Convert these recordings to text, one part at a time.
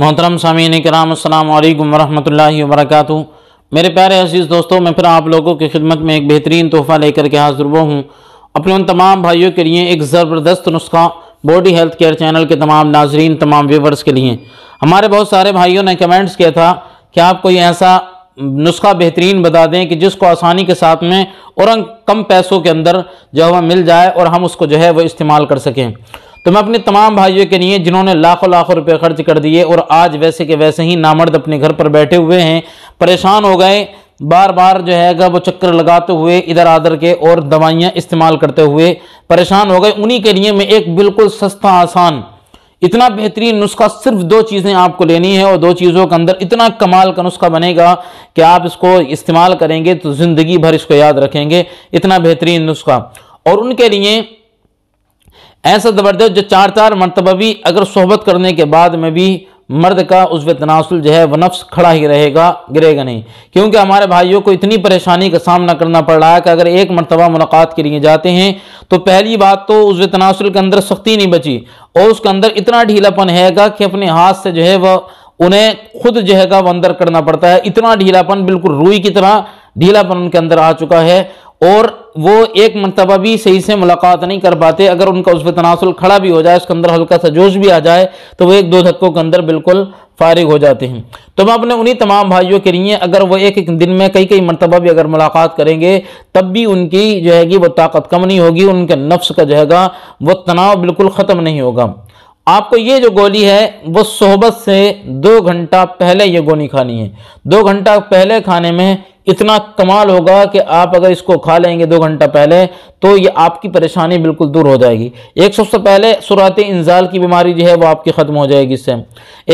मोहतरम सामीन कराम अल्लाम वरहमल वर्क मेरे प्यारे अजीज़ दोस्तों मैं फिर आप लोगों की खिदमत में एक बेहतरीन तोहफ़ा लेकर के हाजिर हुआ हूँ अपने उन तमाम भाइयों के लिए एक ज़बरदस्त नुस्खा बॉडी हेल्थ केयर चैनल के तमाम नाजरीन तमाम व्यूवर्स के लिए हमारे बहुत सारे भाइयों ने कमेंट्स किया था कि आप कोई ऐसा नुस्खा बेहतरीन बता दें कि जिसको आसानी के साथ में और कम पैसों के अंदर जो हमें मिल जाए और हम उसको जो है वह इस्तेमाल कर सकें तो मैं अपने तमाम भाइयों के लिए जिन्होंने लाखों लाखों रुपए खर्च कर दिए और आज वैसे के वैसे ही नामर्द अपने घर पर बैठे हुए हैं परेशान हो गए बार बार जो है वो चक्कर लगाते हुए इधर आधर के और दवाइयाँ इस्तेमाल करते हुए परेशान हो गए उन्हीं के लिए मैं एक बिल्कुल सस्ता आसान इतना बेहतरीन नुस्खा सिर्फ दो चीज़ें आपको लेनी है और दो चीज़ों के अंदर इतना कमाल का नुस्खा बनेगा कि आप इसको इस्तेमाल करेंगे तो ज़िंदगी भर इसको याद रखेंगे इतना बेहतरीन नुस्खा और उनके लिए ऐसा ज़बरदस्त जो चार चार मरतबा भी अगर सोहबत करने के बाद में भी मर्द का उसव तनासुल जो है वह नफ्स खड़ा ही रहेगा गिरेगा नहीं क्योंकि हमारे भाइयों को इतनी परेशानी का सामना करना पड़ रहा है कि अगर एक मरतबा मुलाकात के लिए जाते हैं तो पहली बात तो उसव तनासुल के अंदर सख्ती नहीं बची और उसके अंदर इतना ढीलापन हैगा कि अपने हाथ से जो है वह उन्हें खुद जो है का वंदर करना पड़ता है इतना ढीलापन बिल्कुल रूई की तरह ढीलापन उनके अंदर आ चुका है और वो एक मरतबा भी सही से मुलाकात नहीं कर पाते अगर उनका उस पर तनासुल खड़ा भी हो जाए उसके अंदर हल्का सा जोश भी आ जाए तो वो एक दो धक्कों के अंदर बिल्कुल फारिग हो जाते हैं तो मैं अपने उन्हीं तमाम भाइयों के लिए अगर वो एक एक दिन में कई कई मरतबा भी अगर मुलाकात करेंगे तब भी उनकी जो है वो ताकत कम नहीं होगी उनके नफ्स का जो हैगा वह तनाव बिल्कुल ख़त्म नहीं होगा आपको ये जो गोली है वो सोहबत से दो घंटा पहले ये गोली खानी है दो घंटा पहले खाने में इतना कमाल होगा कि आप अगर इसको खा लेंगे दो घंटा पहले तो ये आपकी परेशानी बिल्कुल दूर हो जाएगी एक सबसे पहले सुरात इंजाल की बीमारी जो है वो आपकी ख़त्म हो जाएगी इससे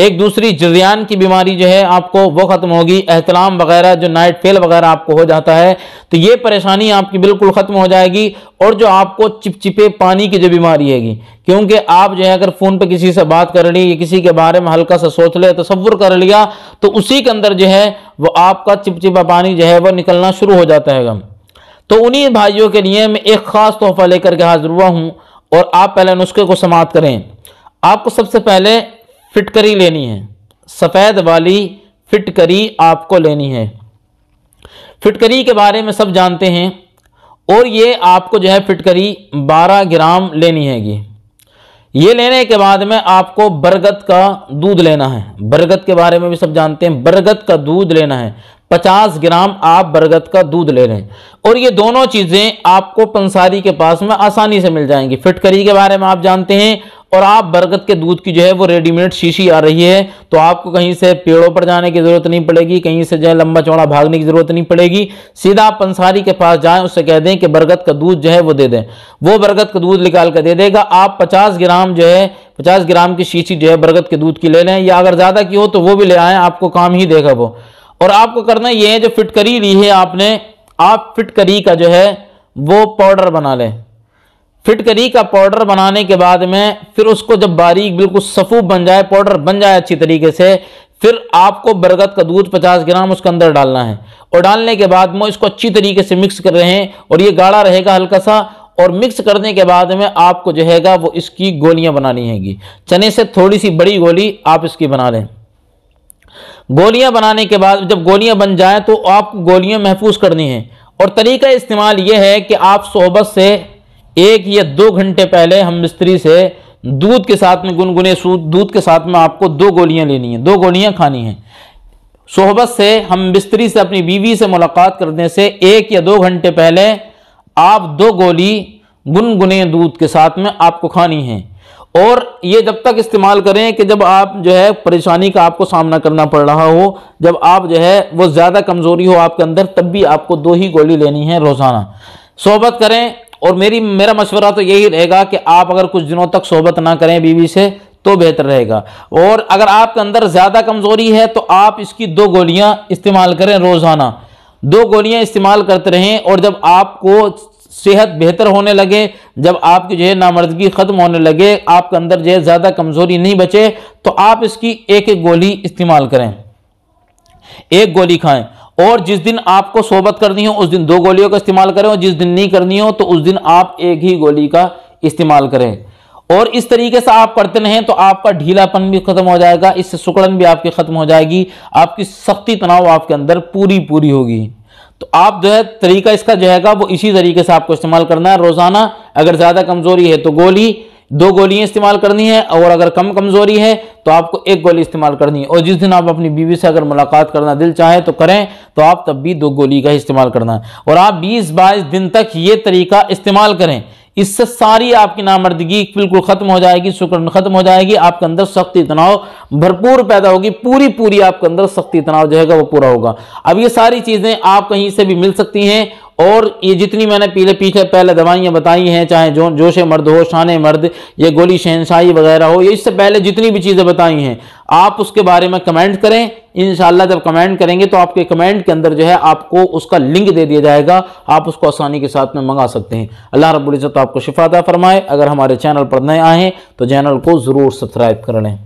एक दूसरी जरियान की बीमारी जो है आपको वो ख़त्म होगी एहतलाम वगैरह जो नाइट फेल वगैरह आपको हो जाता है तो ये परेशानी आपकी बिल्कुल ख़त्म हो जाएगी और जो आपको चिपचिपे पानी की जो बीमारी हैगी क्योंकि आप जो है अगर फ़ोन पर किसी से बात कर ली या किसी के बारे में हल्का सा सोच ले तस्वुर कर लिया तो उसी के अंदर जो है वो आपका चिपचिपा पानी जो है वह निकलना शुरू हो जाता है तो उन्हीं भाइयों के लिए मैं एक ख़ास तोहफा लेकर के हाजिर हुआ हूँ और आप पहले नुस्खे को समाप्त करें आपको सबसे पहले फिटकरी लेनी है सफ़ेद वाली फिटकरी आपको लेनी है फिटकरी के बारे में सब जानते हैं और ये आपको जो है फिटकरी 12 ग्राम लेनी हैगी ये लेने के बाद में आपको बरगद का दूध लेना है बरगद के बारे में भी सब जानते हैं बरगद का दूध लेना है 50 ग्राम आप बरगद का दूध ले लें और ये दोनों चीज़ें आपको पंसारी के पास में आसानी से मिल जाएंगी फिटकरी के बारे में आप जानते हैं और आप बरगद के दूध की जो है वो रेडीमेड शीशी आ रही है तो आपको कहीं से पेड़ों पर जाने की ज़रूरत नहीं पड़ेगी कहीं से जो है लंबा चौड़ा भागने की ज़रूरत नहीं पड़ेगी सीधा आप पंसारी के पास जाए उससे कह दें कि बरगद का दूध जो है वो दे दें वो बरगद का दूध निकाल कर दे देगा आप पचास ग्राम जो है पचास ग्राम की शीशी जो है बरगद के दूध की ले लें या अगर ज़्यादा की हो तो वो भी ले आएँ आपको काम ही देगा वो और आपको करना ये है जो फिटकरी ली है आपने आप फिटकरी का जो है वो पाउडर बना लें फिटकरी का पाउडर बनाने के बाद में फिर उसको जब बारीक बिल्कुल सफ़ूफ बन जाए पाउडर बन जाए अच्छी तरीके से फिर आपको बरगद का दूध 50 ग्राम उसके अंदर डालना है और डालने के बाद में इसको अच्छी तरीके से मिक्स कर रहे हैं और ये गाढ़ा रहेगा हल्का सा और मिक्स करने के बाद में आपको जो हैगा वो इसकी गोलियां बनानी हैगी चने से थोड़ी सी बड़ी गोली आप इसकी बना लें गोलियां बनाने के बाद जब गोलियां बन जाए तो आप गोलियां महफूज करनी है और तरीका इस्तेमाल ये है कि आप सोहबत से एक या दो घंटे पहले हम मिस्त्री से दूध के साथ में गुनगुने दूध के साथ में आपको दो गोलियां लेनी है दो गोलियां खानी हैं सोहबत से हम मिस्त्री से अपनी बीवी से मुलाकात करने से एक या दो घंटे पहले आप दो गोली गुनगुने दूध के साथ में आपको खानी है और ये जब तक इस्तेमाल करें कि जब आप जो है परेशानी का आपको सामना करना पड़ रहा हो जब आप जो है वो ज़्यादा कमज़ोरी हो आपके अंदर तब भी आपको दो ही गोली लेनी है रोज़ाना सोहबत करें और मेरी मेरा मशवरा तो यही रहेगा कि आप अगर कुछ दिनों तक सोबत ना करें बीवी से तो बेहतर रहेगा और अगर आपके अंदर ज़्यादा कमज़ोरी है तो आप इसकी दो गोलियां इस्तेमाल करें रोज़ाना दो गोलियां इस्तेमाल करते रहें और जब आपको सेहत बेहतर होने लगे जब आपकी जो है नामर्दगी ख़त्म होने लगे आपके अंदर जो है ज़्यादा कमज़ोरी नहीं बचे तो आप इसकी एक एक गोली इस्तेमाल करें एक गोली खाएं और जिस दिन आपको सोबत करनी हो उस दिन दो गोलियों का इस्तेमाल करें और जिस दिन नहीं करनी हो तो उस दिन आप एक ही गोली का इस्तेमाल करें और इस तरीके से आप करते रहें तो आपका ढीलापन भी खत्म हो जाएगा इससे सुकड़न भी आपकी खत्म हो जाएगी आपकी सख्ती तनाव आपके अंदर पूरी पूरी होगी तो आप जो है तरीका इसका जो है वो इसी तरीके से आपको इस्तेमाल करना है रोजाना अगर ज़्यादा कमजोरी है तो गोली दो गोलियां इस्तेमाल करनी है और अगर कम कमज़ोरी है तो आपको एक गोली इस्तेमाल करनी है और जिस दिन आप अपनी बीवी से अगर मुलाकात करना दिल चाहे तो करें तो आप तब भी दो गोली का इस्तेमाल करना है और आप बीस बाईस दिन तक ये तरीका इस्तेमाल करें इससे सारी आपकी नामर्दगी बिल्कुल ख़त्म हो जाएगी शुक्र ख़त्म हो जाएगी आपके अंदर सख्ती तनाव भरपूर पैदा होगी पूरी पूरी आपके अंदर सख्ती तनाव जो है वो पूरा होगा अब ये सारी चीज़ें आप कहीं से भी मिल सकती हैं और ये जितनी मैंने पीले पीछे पहले दवाइयाँ बताई हैं चाहे जो जोश मर्द हो शान मर्द ये गोली शहनशाही वगैरह हो ये इससे पहले जितनी भी चीज़ें बताई हैं आप उसके बारे में कमेंट करें इन जब कमेंट करेंगे तो आपके कमेंट के अंदर जो है आपको उसका लिंक दे दिया जाएगा आप उसको आसानी के साथ में मंगा सकते हैं अल्लाह रब्बुल इज़्ज़त आपको शिफादा फरमाए अगर हमारे चैनल पर नए आएँ तो चैनल को ज़रूर सब्सक्राइब कर लें